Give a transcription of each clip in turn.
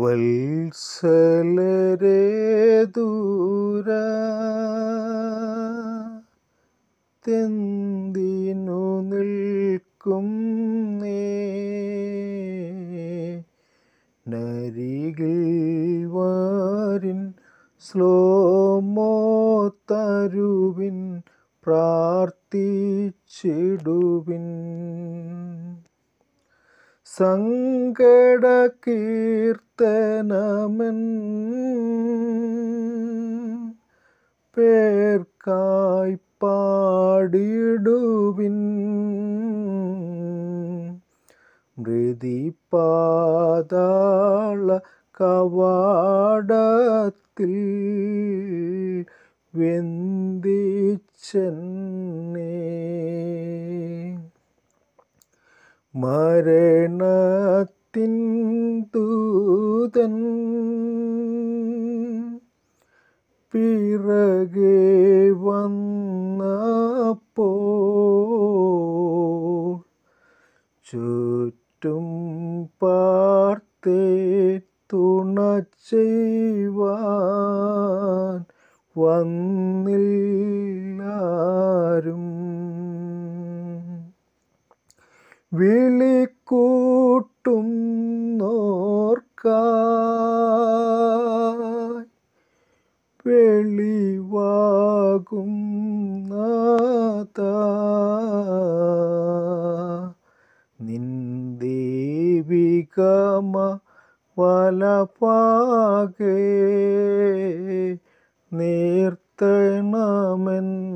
വത്സലരെ ദൂര തെന്തിനു നിൽക്കും നേ നരികിൽ തരുവിൻ പ്രാർത്ഥിച്ചിടുവിൻ സങ്കട കീർത്തനമൻ പേർക്കായി പാടിടുവിൻ പാതാള കവാടത്തിൽ വെന്തിച്ചൻ മരണത്തിൻ ദൂതൻ പിറകെ വന്നപ്പോൾ ചുറ്റും പാർത്തെ തുണ ചെയ്യുവാൻ വന്നില്ലാരും വിളിക്കൂട്ടും നോർക്കായി വെളിവാകും നാഥ നിന്ദേവികമ വലപാകെ നീർത്തണമെന്ന്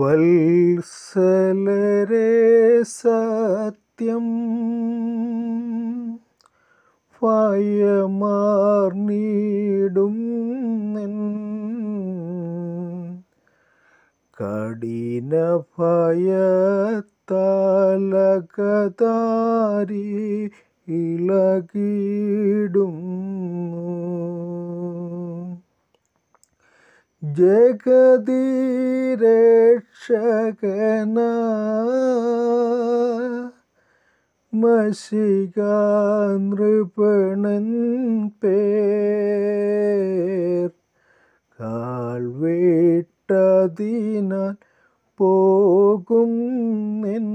വത്സലരെ സത്യം ഫയമാർന്നിടും കഠിന ഭയത്താലകതാരി ഇളകീടും ജഗതിരക്ഷകന മഷികാനൃപണൻ പേർ കാൽവേട്ടതിനാൽ പോകും നിൻ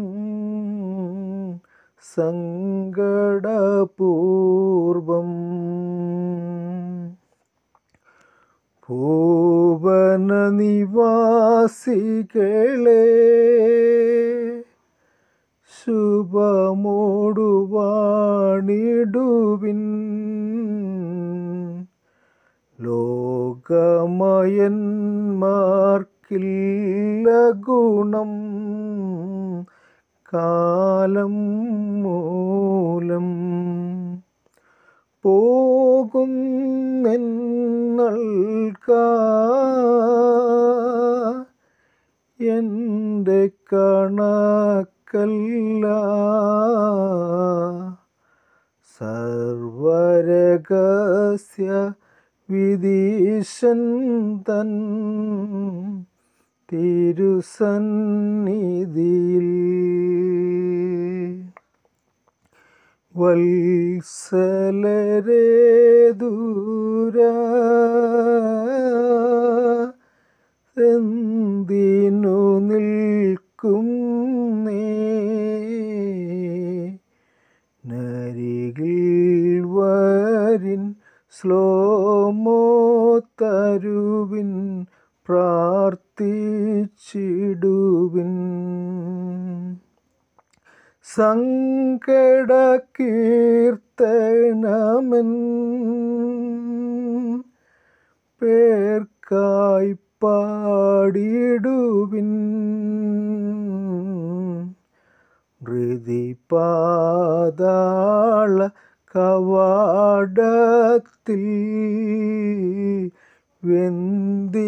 സങ്കടപൂർവം പോ വനനിവാസികളെ ശുഭമോടുവാണിടുവിൻ ലോകമയന്മാർക്കില്ല ഗുണം കാലം മൂലം പോകുന്നെന്നൽക്കാ എൻ്റെ കണക്കല്ല സർവരഹസ്യ വിദീശൻ തൻ തിരുസന്നിധിയിൽ വത്സലരേ ദൂര ശ്ലോമോത്തരുവിൻ പ്രാർത്ഥിച്ചിടുവിൻ കീർത്തനമൻ പേർക്കായി പാടിടുവിൻ പാതാള കവാടത്തിൽ വെന്തിച്ചെന്നേ